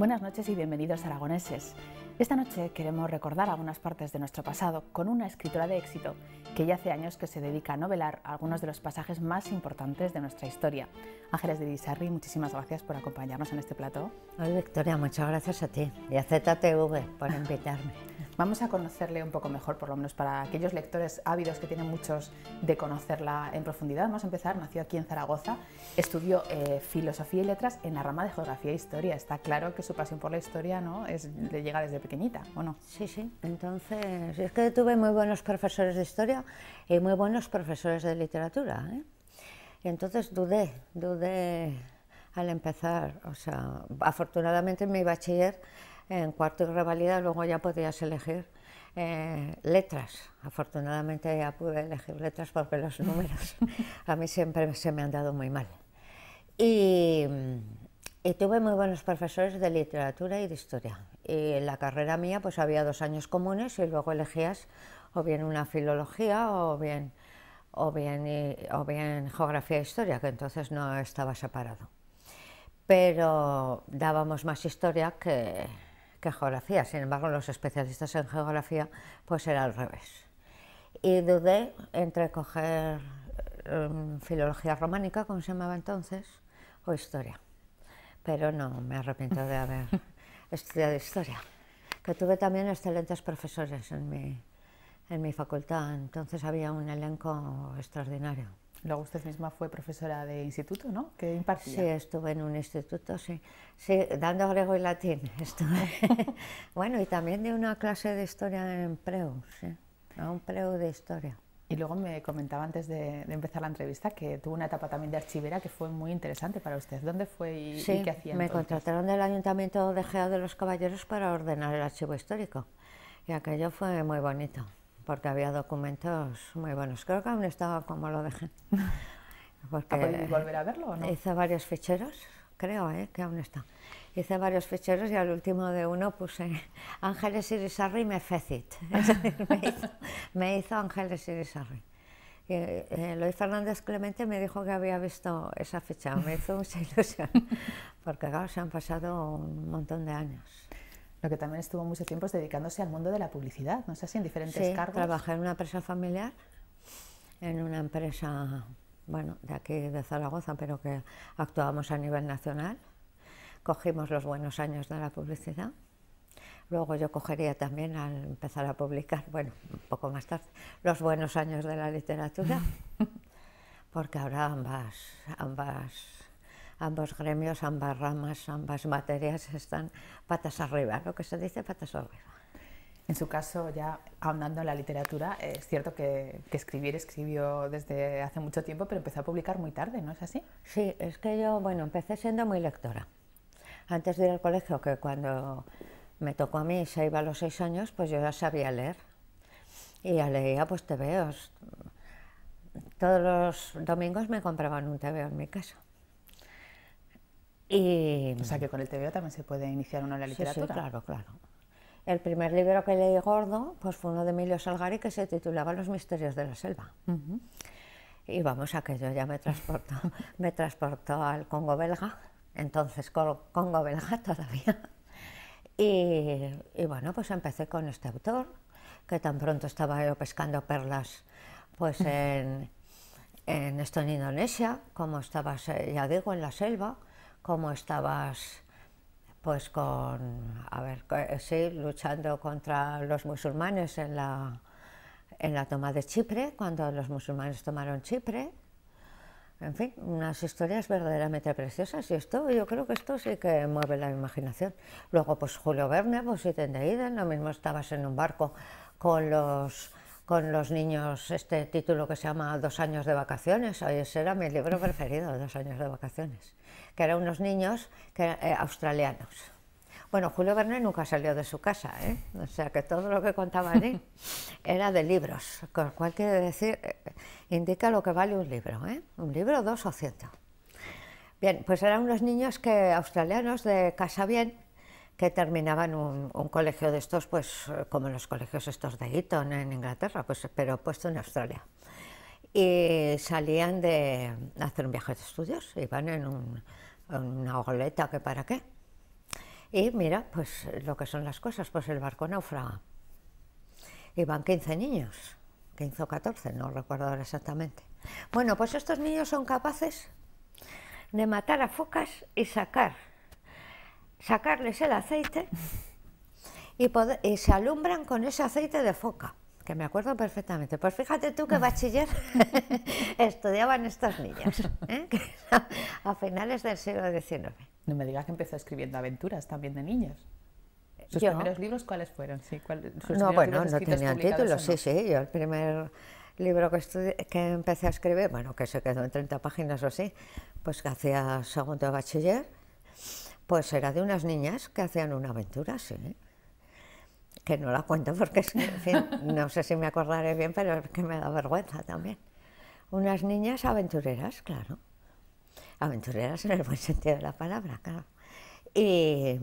Buenas noches y bienvenidos aragoneses. Esta noche queremos recordar algunas partes de nuestro pasado con una escritora de éxito que ya hace años que se dedica a novelar algunos de los pasajes más importantes de nuestra historia. Ángeles de Disarri, muchísimas gracias por acompañarnos en este plato. Hola Victoria, muchas gracias a ti y a ZTV por invitarme. Vamos a conocerle un poco mejor, por lo menos para aquellos lectores ávidos que tienen muchos de conocerla en profundidad. Vamos a empezar. Nació aquí en Zaragoza, estudió eh, filosofía y letras en la rama de geografía e historia. Está claro que su pasión por la historia ¿no? es, le llega desde pequeñita, Sí, sí. Entonces, es que tuve muy buenos profesores de historia y muy buenos profesores de literatura. Y ¿eh? entonces dudé, dudé al empezar. O sea, afortunadamente en mi bachiller, en cuarto y revalida, luego ya podías elegir eh, letras. Afortunadamente ya pude elegir letras porque los números a mí siempre se me han dado muy mal. y tuve muy buenos profesores de literatura y de historia. Y eh, la carrera mía, pues había dos años comunes y luego elegías o bien una filología o bien, o bien, eh, geografía e historia, que entonces no estaba separado. Pero dábamos más historia que, geografía, sin embargo los especialistas en geografía pues era al revés. Y dudé entre coger em, filología románica, como se llamaba entonces, o historia. Pero no, me arrepiento de haber de historia, que tuve también excelentes profesores en mi, en mi facultad, entonces había un elenco extraordinario. Luego usted misma fue profesora de instituto, ¿no? Que impartía. Sí, estuve en un instituto, sí. Sí, dando griego y latín. Estuve. bueno, y también de una clase de historia en Preu, sí. A un Preu de historia. Y luego me comentaba antes de, empezar la entrevista que tuvo una etapa también de archivera que fue muy interesante para usted. ¿Dónde fue y, qué hacía? Me contrataron del Ayuntamiento de Geo de los Caballeros para ordenar el archivo histórico. Y aquello fue muy bonito, porque había documentos muy buenos. Creo que aún estaba como lo dejé. volver a verlo o no? Hice varios ficheros, creo, ¿eh? que aún está hice varios ficheros y al último de uno puse Ángeles Irizarry me fecit. me, hizo, Ángeles Irizarry. Y, eh, Luis Fernández Clemente me dijo que había visto esa ficha, me hizo mucha ilusión, porque claro, se han pasado un montón de años. Lo que también estuvo mucho tiempo es dedicándose al mundo de la publicidad, ¿no es así? En diferentes sí, cargos. Trabajé en una empresa familiar, en una empresa, bueno, de aquí de Zaragoza, pero que actuábamos a nivel nacional Cogimos los buenos años de la publicidad. Luego yo cogería también al empezar a publicar, bueno, un poco más tarde, los buenos años de la literatura, porque ahora ambas, ambas, ambos gremios, ambas ramas, ambas materias están patas arriba, lo que se dice patas arriba. En su caso, ya ahondando en la literatura, es cierto que, que, escribir escribió desde hace mucho tiempo, pero empezó a publicar muy tarde, ¿no es así? Sí, es que yo, bueno, empecé siendo muy lectora antes de ir al colegio, que cuando me tocó a mí, se iba a los seis años, pues yo ya sabía leer. Y ya leía, pues te veo todos los domingos me compraban un TVO en mi casa. Y... O sea que con el TVO también se puede iniciar uno en la literatura. Sí, claro, claro. El primer libro que leí gordo pues fue uno de Emilio Salgari que se titulaba Los misterios de la selva. Y vamos, aquello ya me transportó, me transportó al Congo belga entonces Congo belga todavía. Y, bueno, pues empecé con este autor, que tan pronto estaba yo pescando perlas pues en, esto en Indonesia, como estabas, eh, ya digo, en la selva, como estabas pues con, a ver, eh, sí, luchando contra los musulmanes en la, en la toma de Chipre, cuando los musulmanes tomaron Chipre, en fin, unas historias verdaderamente preciosas y esto, yo creo que esto sí que mueve la imaginación. Luego, pues Julio Verne, pues si Ida, lo mismo estabas en un barco con los con los niños este título que se llama Dos años de vacaciones. ese era mi libro preferido, Dos años de vacaciones, que eran unos niños que, eh, australianos. Bueno, Julio Verne nunca salió de su casa, ¿eh? o sea que todo lo que contaba allí era de libros, con cual quiere decir, eh, indica lo que vale un libro, ¿eh? un libro, dos o ciento. Bien, pues eran unos niños que, australianos de casa bien que terminaban un, colegio de estos, pues como los colegios estos de Eton en Inglaterra, pues, pero puesto en Australia. Y salían de hacer un viaje de estudios, iban en en una goleta que para qué y mira, pues lo que son las cosas, pues el barco naufraga. van 15 niños, 15 o 14, no recuerdo ahora exactamente. Bueno, pues estos niños son capaces de matar a focas y sacar, sacarles el aceite y se alumbran con ese aceite de foca que me acuerdo perfectamente. Pues fíjate tú que ah. bachiller estudiaban estas niñas, ¿eh? a finales del siglo XIX. No me digas que empezó escribiendo aventuras también de niñas. ¿Sus primeros libros cuáles fueron? Sí, no, bueno, no tenían títulos, sí, sí. Yo el primer libro que, que empecé a escribir, bueno, que se quedó en 30 páginas o así, pues que hacía segundo de bachiller, pues era de unas niñas que hacían una aventura, sí que no la cuento porque, en fin, no sé si me acordaré bien, pero es que me da vergüenza también. Unas niñas aventureras, claro. Aventureras en el buen sentido de la palabra, claro. Y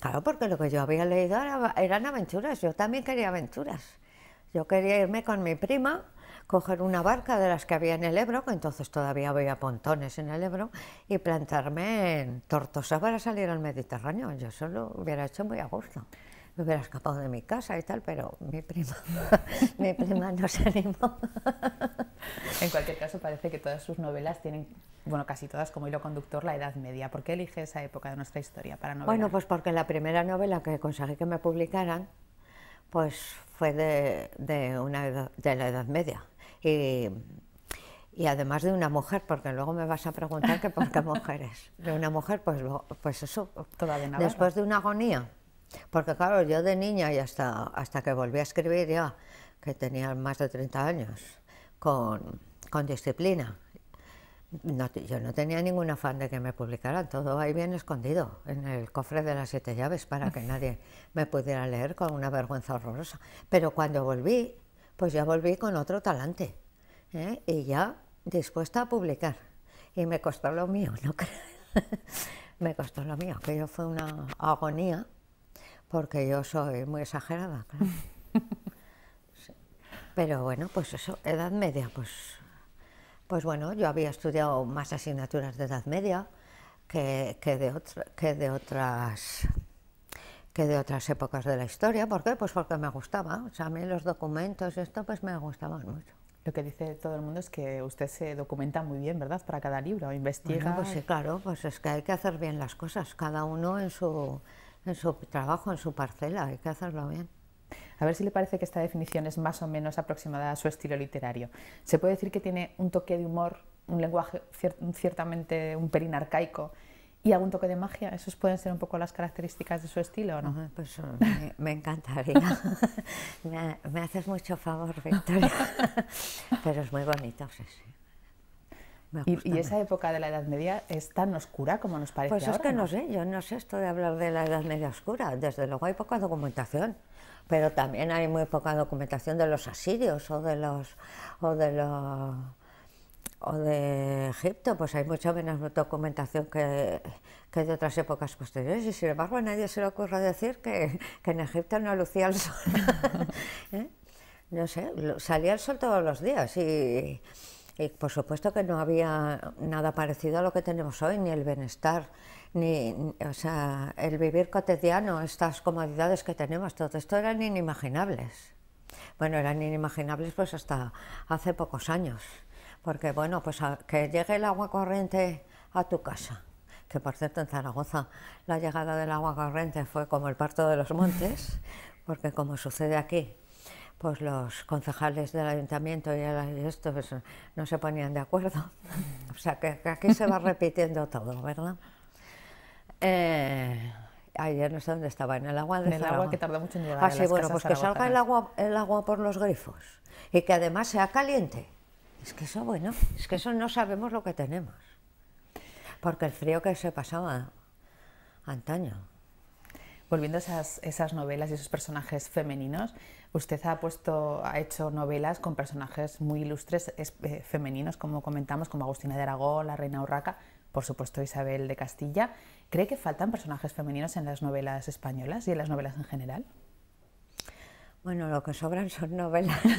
claro, porque lo que yo había leído eran aventuras, yo también quería aventuras. Yo quería irme con mi prima, coger una barca de las que había en el Ebro, que entonces todavía había pontones en el Ebro, y plantarme en Tortosa para salir al Mediterráneo. Yo solo hubiera hecho muy a gusto me hubiera escapado de mi casa y tal, pero mi prima, mi prima animó. en cualquier caso, parece que todas sus novelas tienen, bueno, casi todas como hilo conductor la Edad Media. ¿Por qué elige esa época de nuestra historia para novelas? Bueno, pues porque la primera novela que conseguí que me publicaran, pues fue de, de una de la Edad Media. Y, además de una mujer, porque luego me vas a preguntar que por qué mujeres. De una mujer, pues, pues eso. todavía de Después de una agonía porque claro, yo de niña y hasta, hasta que volví a escribir ya, que tenía más de 30 años, con, disciplina. yo no tenía ningún afán de que me publicaran, todo ahí bien escondido, en el cofre de las siete llaves, para que nadie me pudiera leer con una vergüenza horrorosa. Pero cuando volví, pues ya volví con otro talante, ¿eh? y ya dispuesta a publicar. Y me costó lo mío, ¿no crees? me costó lo mío, que yo fue una agonía, porque yo soy muy exagerada, claro. Pero bueno, pues eso, Edad Media, pues, pues bueno, yo había estudiado más asignaturas de Edad Media que, de, que de otras que de otras épocas de la historia. ¿Por qué? Pues porque me gustaba. O sea, a mí los documentos y esto pues me gustaban mucho. Lo que dice todo el mundo es que usted se documenta muy bien, ¿verdad? Para cada libro, investiga. pues sí, claro, pues es que hay que hacer bien las cosas, cada uno en su, en su trabajo, en su parcela, hay que hacerlo bien. A ver si le parece que esta definición es más o menos aproximada a su estilo literario. ¿Se puede decir que tiene un toque de humor, un lenguaje ciertamente un pelín arcaico y algún toque de magia? ¿Esos pueden ser un poco las características de su estilo o no? pues eh, me, me encantaría. me, me, haces mucho favor, Victoria. Pero es muy bonito, sí. sí. Y, esa época de la Edad Media es tan oscura como nos parece. Pues es que ¿no? sé, yo no sé esto de hablar de la Edad Media oscura. Desde luego hay poca documentación, pero también hay muy poca documentación de los asirios o de los o de los o de Egipto, pues hay mucha menos documentación que, de otras épocas posteriores y sin embargo a nadie se le ocurre decir que, en Egipto no lucía el sol. ¿Eh? No sé, salía el sol todos los días y, y por supuesto que no había nada parecido a lo que tenemos hoy, ni el bienestar, ni o sea, el vivir cotidiano, estas comodidades que tenemos, todo esto eran inimaginables. Bueno, eran inimaginables pues hasta hace pocos años, porque bueno, pues que llegue el agua corriente a tu casa, que por cierto en Zaragoza la llegada del agua corriente fue como el parto de los montes, porque como sucede aquí, pues los concejales del ayuntamiento y esto pues, no se ponían de acuerdo. O sea, que, aquí se va repitiendo todo, ¿verdad? Eh, ayer no sé dónde estaba, en el agua En el agua que tarda mucho en llegar. Ah, sí, bueno, pues que salga el agua, el agua por los grifos y que además sea caliente. Es que eso, bueno, es que eso no sabemos lo que tenemos. Porque el frío que se pasaba antaño. Volviendo a esas, esas novelas y esos personajes femeninos, Usted ha puesto, ha hecho novelas con personajes muy ilustres eh, femeninos, como comentamos, como Agustina de Aragón, la Reina Urraca, por supuesto Isabel de Castilla. ¿Cree que faltan personajes femeninos en las novelas españolas y en las novelas en general? Bueno, lo que sobran son novelas.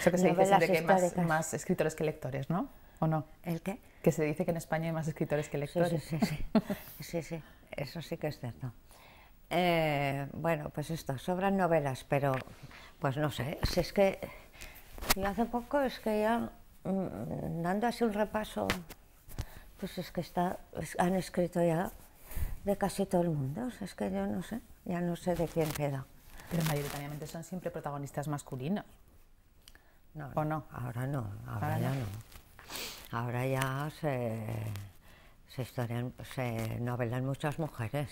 Eso que se dice de que hay más, escritores que lectores, ¿no? ¿O no? ¿El qué? Que se dice que en España hay más escritores que lectores. sí. sí, sí. sí. Eso sí que es cierto. Eh, bueno, pues esto, sobran novelas, pero pues no sé, si es que hace poco es que ya mm, dando así un repaso, pues es que está, han escrito ya de casi todo el mundo, es que yo no sé, ya no sé de quién queda. Pero mayoritariamente son siempre protagonistas masculinos. No, ¿O no? Ahora no, ahora, ya no. Ahora ya se, se, historian, se novelan muchas mujeres.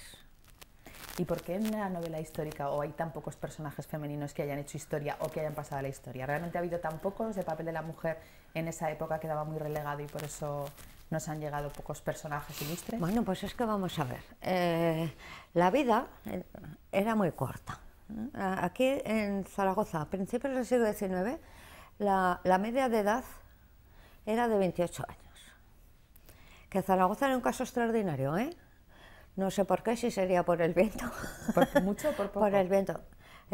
¿Y por qué en la novela histórica o hay tan pocos personajes femeninos que hayan hecho historia o que hayan pasado a la historia? ¿Realmente ha habido tan pocos? de papel de la mujer en esa época quedaba muy relegado y por eso nos han llegado pocos personajes ilustres? Bueno, pues es que vamos a ver. Eh, la vida eh, era muy corta. ¿eh? Aquí en Zaragoza, a principios del siglo XIX, la, la media de edad era de 28 años. Que Zaragoza era un caso extraordinario, ¿eh? No sé por qué, si sería por el viento. ¿Por mucho por Por el viento.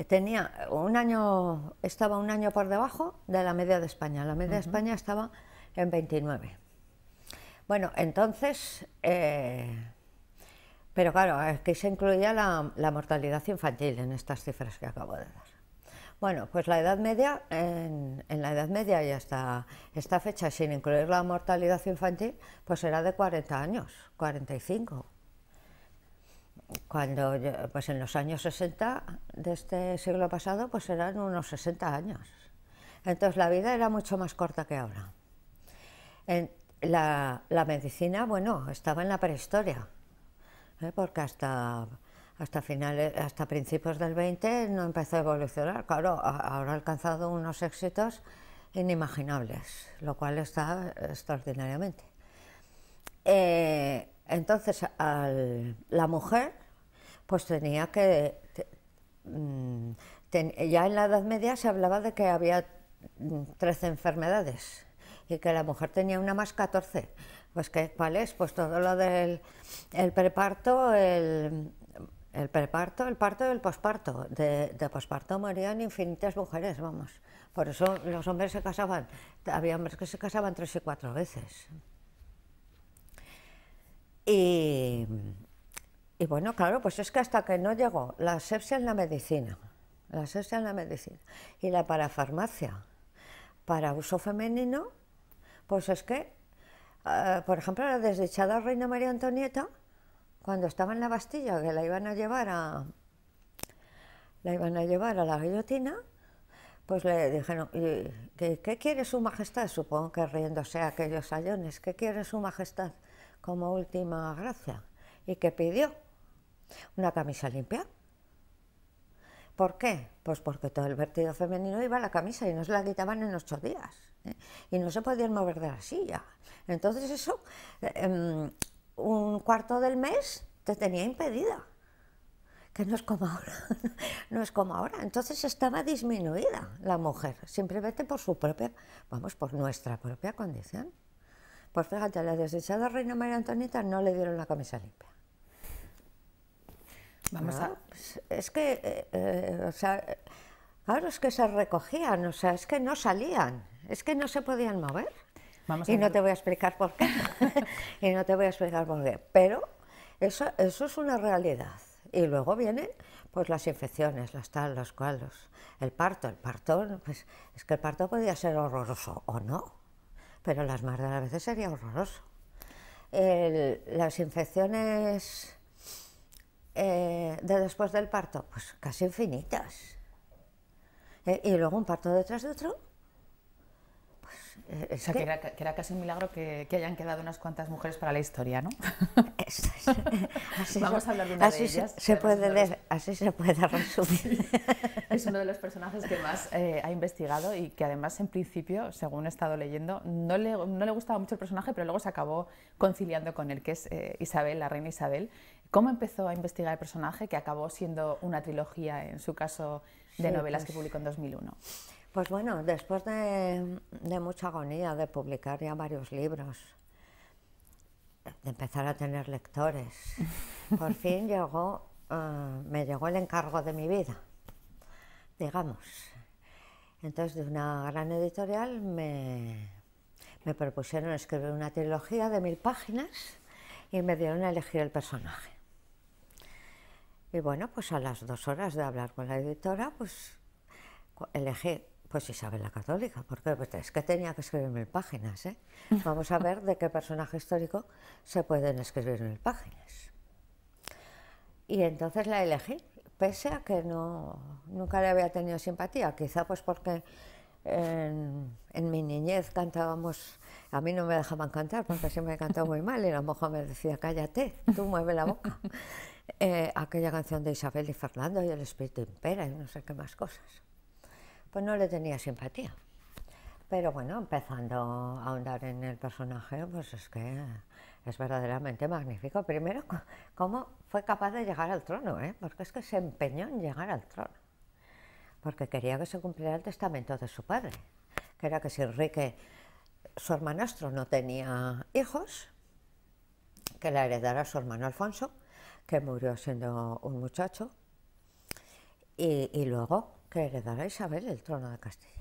Tenía un año, estaba un año por debajo de la media de España. La media de España estaba en 29. Bueno, entonces, eh, pero claro, aquí se incluía la, mortalidad infantil en estas cifras que acabo de dar. Bueno, pues la Edad Media, en, en la Edad Media y hasta esta fecha, sin incluir la mortalidad infantil, pues era de 40 años, 45 cuando pues en los años 60 de este siglo pasado pues eran unos 60 años. Entonces la vida era mucho más corta que ahora. En la, medicina, bueno, estaba en la prehistoria, ¿eh? porque hasta, hasta, finales, hasta principios del 20 no empezó a evolucionar. Claro, ahora ha alcanzado unos éxitos inimaginables, lo cual está extraordinariamente. Eh, entonces, la mujer, pues tenía que. Mm, ya en la Edad Media se hablaba de que había 13 mm, enfermedades y que la mujer tenía una más 14. Pues que, ¿cuál es? Pues todo lo del el preparto, el, preparto, el parto y el posparto. De, de posparto morían infinitas mujeres, vamos. Por eso los hombres se casaban, había hombres que se casaban tres y cuatro veces. Y, bueno, claro, pues es que hasta que no llegó la asepsia en la medicina, la asepsia en la medicina y la parafarmacia para uso femenino, pues es que, eh, por ejemplo, la desdichada reina María Antonieta, cuando estaba en la Bastilla, que la iban a llevar a la iban a llevar a la guillotina, pues le dijeron, ¿qué, qué quiere su majestad? Supongo que riéndose aquellos sayones, ¿qué quiere su majestad? como última gracia. ¿Y que pidió? Una camisa limpia. ¿Por qué? Pues porque todo el vertido femenino iba a la camisa y nos la quitaban en ocho días. ¿eh? Y no se podían mover de la silla. Entonces eso, eh, em, un cuarto del mes te tenía impedida. Que no es como ahora. no es como ahora. Entonces estaba disminuida la mujer, simplemente por su propia, vamos, por nuestra propia condición. Pues fíjate, a la desechada reina María Antonieta no le dieron la camisa limpia. Vamos ah, a... Pues es que, eh, eh, o sea, ahora es que se recogían, o sea, es que no salían, es que no se podían mover. y no te voy a explicar por qué. y no te voy a explicar por qué. Pero eso, eso es una realidad. Y luego vienen pues las infecciones, las tal, los cual, el parto, el parto, pues, es que el parto podía ser horroroso o no pero las más de las veces sería horroroso. las infecciones eh, de después del parto, pues casi infinitas. Eh, y luego un parto detrás de otro, eh, o que era, casi un milagro que, hayan quedado unas cuantas mujeres para la historia, ¿no? Vamos a hablar de una de ellas. Se, puede así se puede resumir. Es uno de los personajes que más eh, ha investigado y que además, en principio, según he estado leyendo, no le, gustaba mucho el personaje, pero luego se acabó conciliando con él, que es eh, Isabel, la reina Isabel. ¿Cómo empezó a investigar el personaje que acabó siendo una trilogía, en su caso, de novelas que pues publicó en 2001? Pues bueno, después de, mucha agonía de publicar ya varios libros, de empezar a tener lectores, por fin llegó, ah, me llegó el encargo de mi vida, digamos. Entonces, de una gran editorial me, me propusieron escribir una trilogía de mil páginas y me dieron a elegir el personaje. Y bueno, pues a las dos horas de hablar con la editora, pues elegí pues Isabel la Católica, porque pues, es que tenía que escribir mil páginas. ¿eh? Vamos a ver de qué personaje histórico se pueden escribir mil páginas. Y entonces la elegí, pese a que no, nunca le había tenido simpatía, quizá pues porque en, mi niñez cantábamos, a mí no me dejaban cantar porque siempre he cantado muy mal y la moja me decía, cállate, tú mueve la boca. Eh, aquella canción de Isabel y Fernando y el espíritu impera y no sé qué más cosas pues no le tenía simpatía. Pero bueno, empezando a ahondar en el personaje, pues es que es verdaderamente magnífico. Primero, cómo fue capaz de llegar al trono, ¿eh? porque es que se empeñó en llegar al trono, porque quería que se cumpliera el testamento de su padre, que era que si Enrique, su hermanastro, no tenía hijos, que la heredara su hermano Alfonso, que murió siendo un muchacho, y luego que heredara Isabel el trono de Castilla.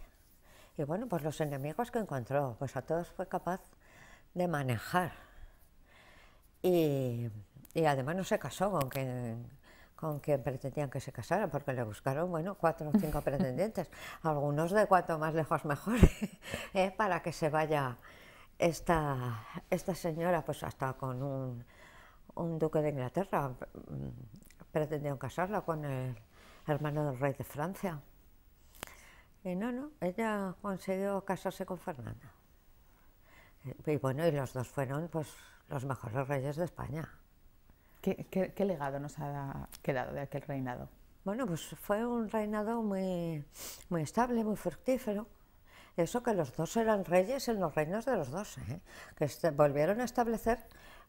Y bueno, pues los enemigos que encontró, pues a todos fue capaz de manejar. Y, además no se casó con quien, con quien pretendían que se casara, porque le buscaron, bueno, cuatro o cinco pretendientes, algunos de cuanto más lejos mejor, ¿eh? para que se vaya esta, esta señora, pues hasta con un, duque de Inglaterra, mm, Pretendió casarla con el hermano del rey de Francia. Y no, no, ella consiguió casarse con Fernanda. Y, bueno, y los dos fueron pues los mejores reyes de España. ¿Qué, legado nos ha quedado de aquel reinado? Bueno, pues fue un reinado muy, muy estable, muy fructífero. Eso que los dos eran reyes en los reinos de los dos, ¿eh? que este, volvieron a establecer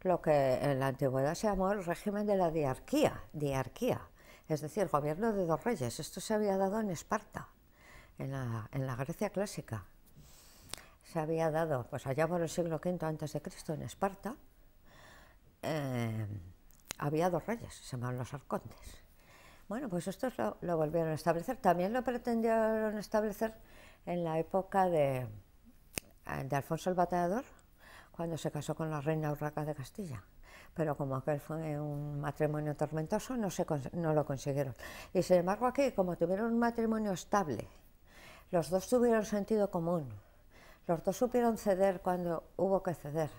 lo que en la antigüedad se llamó el régimen de la diarquía, diarquía es decir, el gobierno de dos reyes. Esto se había dado en Esparta, en la, Grecia clásica. Se había dado, pues allá por el siglo V antes de Cristo, en Esparta, eh, había dos reyes, se llamaban los arcontes. Bueno, pues esto lo, volvieron a establecer. También lo pretendieron establecer en la época de, eh, de Alfonso el Batallador, cuando se casó con la reina Urraca de Castilla pero como aquel fue un matrimonio tormentoso, no, se, no lo consiguieron. Y sin embargo aquí, como tuvieron un matrimonio estable, los dos tuvieron sentido común, los dos supieron ceder cuando hubo que ceder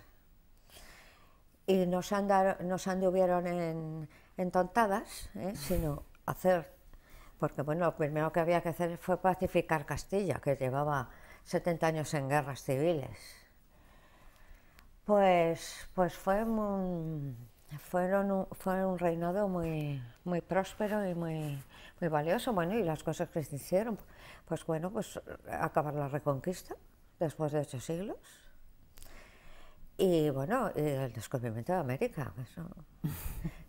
y no se, anduvieron en, tontadas, ¿eh? sino hacer, porque bueno, lo primero que había que hacer fue pacificar Castilla, que llevaba 70 años en guerras civiles. Pues, pues fue un, fueron un, reinado muy, muy próspero y muy, muy valioso. Bueno, y las cosas que se hicieron, pues bueno, pues acabar la reconquista después de ocho siglos. Y bueno, el descubrimiento de América, eso,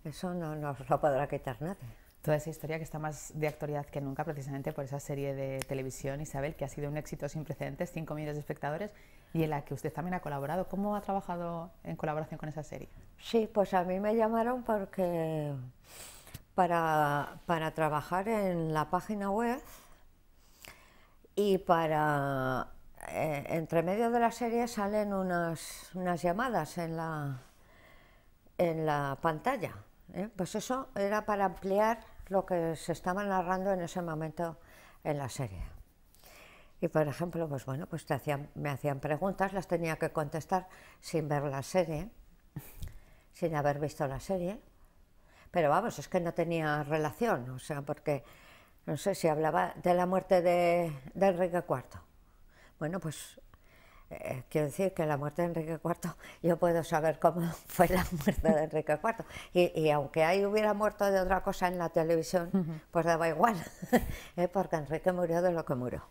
eso no nos lo podrá quitar nadie toda esa historia que está más de actualidad que nunca, precisamente por esa serie de televisión, Isabel, que ha sido un éxito sin precedentes, 5 millones de espectadores, y en la que usted también ha colaborado. ¿Cómo ha trabajado en colaboración con esa serie? Sí, pues a mí me llamaron porque para, para trabajar en la página web y para... Eh, entre medio de la serie salen unas, llamadas en la, en la pantalla. ¿eh? Pues eso era para ampliar lo que se estaba narrando en ese momento en la serie. Y por ejemplo, pues bueno, pues te hacían, me hacían preguntas, las tenía que contestar sin ver la serie, sin haber visto la serie. Pero vamos, es que no tenía relación, o sea, porque no sé si hablaba de la muerte de, Enrique IV. Bueno, pues eh, quiero decir que la muerte de Enrique IV, yo puedo saber cómo fue la muerte de Enrique IV. Y, aunque ahí hubiera muerto de otra cosa en la televisión, pues daba igual, ¿eh? porque Enrique murió de lo que murió,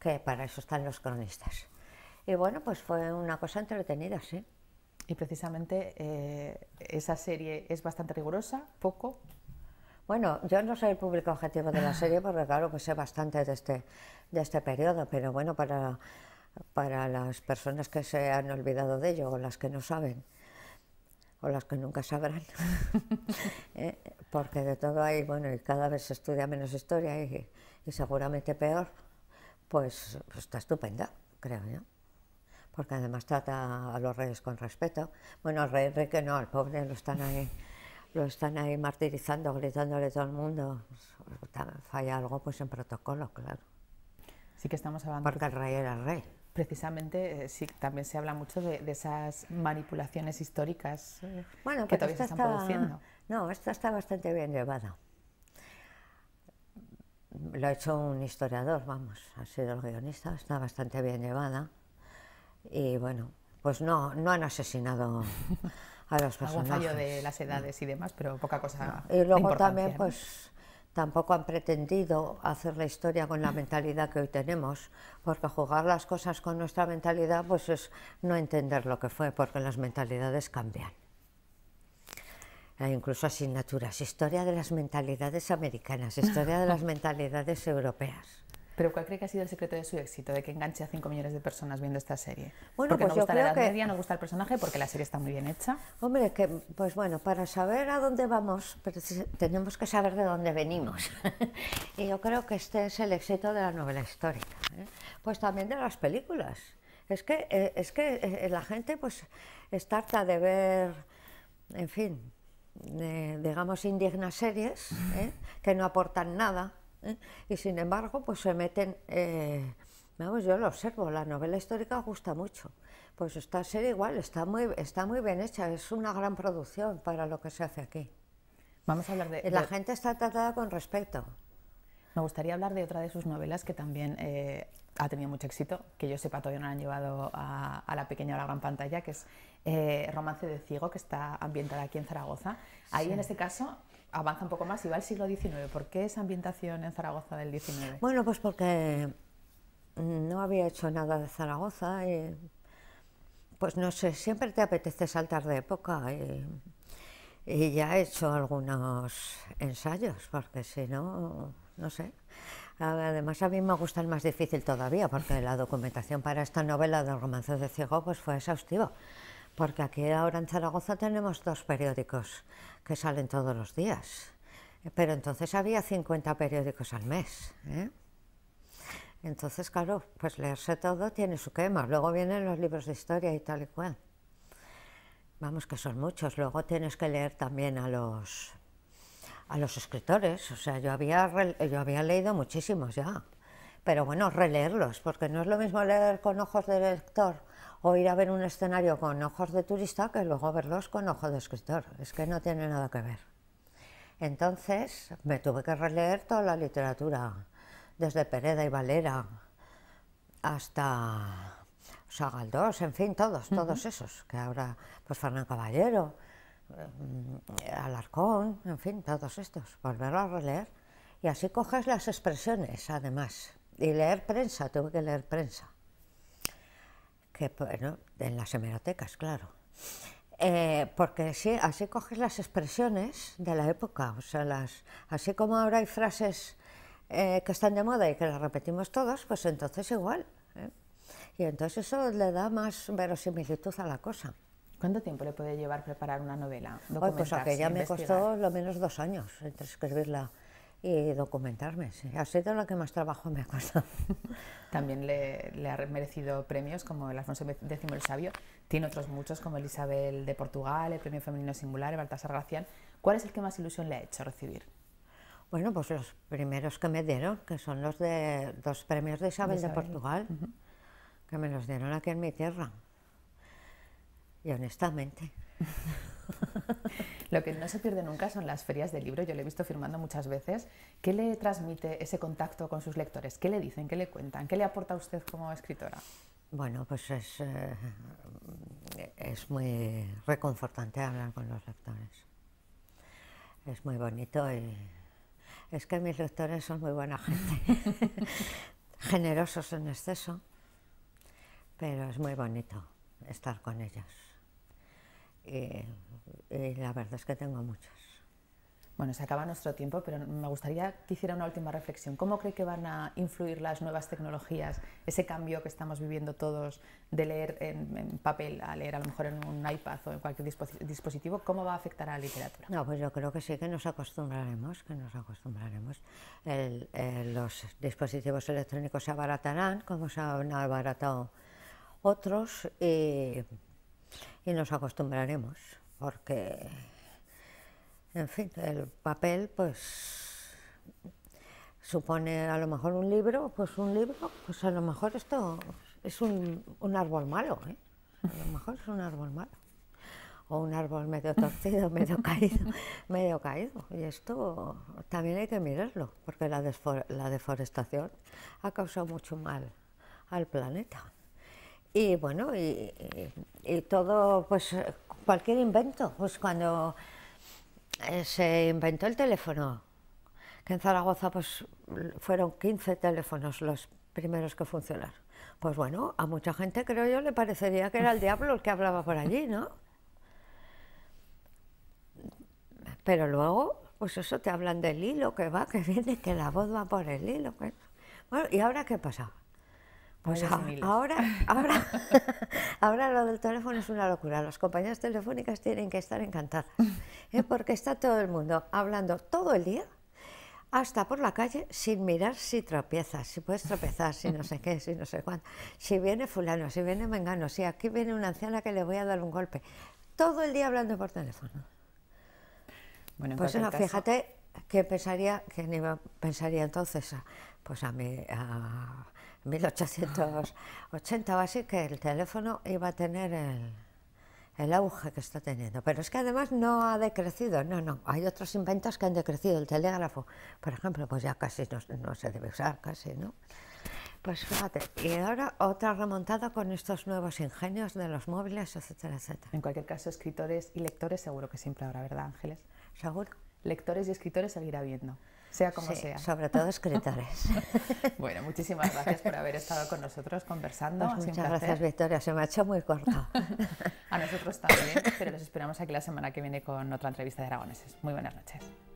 que para eso están los cronistas. Y bueno, pues fue una cosa entretenida, sí. Y precisamente eh, esa serie es bastante rigurosa, poco. Bueno, yo no soy el público objetivo de la serie porque claro que sé bastante de este, de este periodo, pero bueno, para para las personas que se han olvidado de ello o las que no saben o las que nunca sabrán, eh, porque de todo hay, bueno, y cada vez se estudia menos historia y, seguramente peor, pues, pues, está estupenda, creo yo. Porque además trata a los reyes con respeto. Bueno, al rey que no, al pobre lo están ahí, lo están ahí martirizando, gritándole todo el mundo. Pues, falla algo pues en protocolo, claro. Sí que estamos hablando. Porque el rey era rey precisamente eh, sí, también se habla mucho de, esas manipulaciones históricas eh, que todavía se están produciendo. No, esta está bastante bien llevada. Lo ha hecho un historiador, vamos, ha sido el guionista, está bastante bien llevada. Y bueno, pues no, no han asesinado a los personajes. Algún fallo de las edades y demás, pero poca cosa. Y luego también, pues tampoco han pretendido hacer la historia con la mentalidad que hoy tenemos, porque jugar las cosas con nuestra mentalidad pues es no entender lo que fue, porque las mentalidades cambian. Hay e incluso asignaturas, historia de las mentalidades americanas, historia de las mentalidades europeas. Pero ¿cuál cree que ha sido el secreto de su éxito, de que enganche a 5 millones de personas viendo esta serie? Bueno, porque pues no gusta la edad media, no gusta el personaje, porque la serie está muy bien hecha. Hombre, que pues bueno, para saber a dónde vamos, tenemos que saber de dónde venimos. y yo creo que este es el éxito de la novela histórica, ¿eh? pues también de las películas. Es que eh, es que eh, la gente pues está harta de ver, en fin, digamos indignas series que no aportan nada y sin embargo, pues se meten, eh, vamos, yo lo observo, la novela histórica gusta mucho. Pues esta serie igual, está muy, está muy bien hecha, es una gran producción para lo que se hace aquí. Vamos a hablar de... La gente está tratada con respeto. Me gustaría hablar de otra de sus novelas que también eh, ha tenido mucho éxito, que yo sepa todavía no han llevado a, la pequeña o la gran pantalla, que es eh, Romance de Ciego, que está ambientada aquí en Zaragoza. Ahí en este caso avanza un poco más y va al siglo XIX. ¿Por qué esa ambientación en Zaragoza del XIX? Bueno, pues porque no había hecho nada de Zaragoza. Y, eh, pues no sé, siempre te apetece saltar de época eh, y, ya he hecho algunos ensayos, porque si no, no sé. Además, a mí me gusta el más difícil todavía, porque la documentación para esta novela de romances de ciego pues fue exhaustiva porque aquí ahora en Zaragoza tenemos dos periódicos que salen todos los días, pero entonces había 50 periódicos al mes. ¿eh? Entonces, claro, pues leerse todo tiene su quema. Luego vienen los libros de historia y tal y cual. Vamos, que son muchos. Luego tienes que leer también a los, a los escritores. O sea, yo había, yo había leído muchísimos ya. Pero bueno, releerlos, porque no es lo mismo leer con ojos de lector o ir a ver un escenario con ojos de turista que luego verlos con ojos de escritor. Es que no tiene nada que ver. Entonces me tuve que releer toda la literatura, desde Pereda y Valera hasta Sagaldós, en fin, todos, todos esos, que ahora, pues Fernán Caballero, mm, Alarcón, en fin, todos estos, volverlo a releer. Y así coges las expresiones, además. Y leer prensa, tuve que leer prensa que en las hemerotecas, claro. Eh, porque así coges las expresiones de la época, o sea, las, así como ahora hay frases eh, que están de moda y que las repetimos todos pues entonces igual. ¿eh? Y entonces eso le da más verosimilitud a la cosa. ¿Cuánto tiempo le puede llevar preparar una novela? cosa pues aquella me costó lo menos dos años entre escribirla y documentarme. Sí. Ha sido lo que más trabajo me ha costado. También le, ha merecido premios como el Alfonso X el Sabio. Tiene otros muchos como el Isabel de Portugal, el Premio Femenino Singular, el Baltasar Gracián. ¿Cuál es el que más ilusión le ha hecho recibir? Bueno, pues los primeros que me dieron, que son los de dos premios de Isabel de, Portugal, que me los dieron aquí en mi tierra. Y honestamente, Lo que no se pierde nunca son las ferias de libro, yo le he visto firmando muchas veces. ¿Qué le transmite ese contacto con sus lectores? ¿Qué le dicen? ¿Qué le cuentan? ¿Qué le aporta a usted como escritora? Bueno, pues es, eh, es muy reconfortante hablar con los lectores. Es muy bonito y es que mis lectores son muy buena gente, generosos en exceso, pero es muy bonito estar con ellos. Eh, eh, la verdad es que tengo muchas. Bueno, se acaba nuestro tiempo, pero me gustaría que hiciera una última reflexión. ¿Cómo cree que van a influir las nuevas tecnologías, ese cambio que estamos viviendo todos de leer en, papel a leer a lo mejor en un iPad o en cualquier dispositivo? ¿Cómo va a afectar a la literatura? No, pues yo creo que sí, que nos acostumbraremos, que nos acostumbraremos. Eh, los dispositivos electrónicos se abaratarán, como se han abaratado otros y nos acostumbraremos, porque, en fin, el papel, pues, supone a lo mejor un libro, pues un libro, pues a lo mejor esto es un, árbol malo, ¿eh? a lo mejor es un árbol malo, o un árbol medio torcido, medio caído, medio caído, y esto también hay que mirarlo, porque la deforestación ha causado mucho mal al planeta. Y bueno, y, todo, pues cualquier invento, pues cuando eh, se inventó el teléfono, que en Zaragoza pues fueron 15 teléfonos los primeros que funcionaron. Pues bueno, a mucha gente creo yo le parecería que era el diablo el que hablaba por allí, ¿no? Pero luego, pues eso te hablan del hilo que va, que viene, que la voz va por el hilo. Bueno, ¿y ahora qué pasa? ahora, ahora, ahora lo del teléfono es una locura. Las compañías telefónicas tienen que estar encantadas, ¿eh? porque está todo el mundo hablando todo el día, hasta por la calle, sin mirar si tropiezas, si puedes tropezar, si no sé qué, si no sé cuánto, si viene fulano, si viene mengano, si aquí viene una anciana que le voy a dar un golpe. Todo el día hablando por teléfono. Bueno, pues no, fíjate que pensaría, que pensaría entonces, pues a mí... A, 1880 o así, que el teléfono iba a tener el, auge que está teniendo. Pero es que además no ha decrecido, no, no. Hay otros inventos que han decrecido. El telégrafo, por ejemplo, pues ya casi no, se debe usar, casi, ¿no? Pues fíjate, y ahora otra remontada con estos nuevos ingenios de los móviles, etcétera, etcétera. En cualquier caso, escritores y lectores seguro que siempre habrá, ¿verdad, Ángeles? Seguro. Lectores y escritores seguirá viendo sea como sea. Sobre todo escritores. bueno, muchísimas gracias por haber estado con nosotros conversando. Pues muchas gracias, Victoria. Se me ha hecho muy corto. A nosotros también, pero los esperamos aquí la semana que viene con otra entrevista de Aragoneses. Muy buenas noches.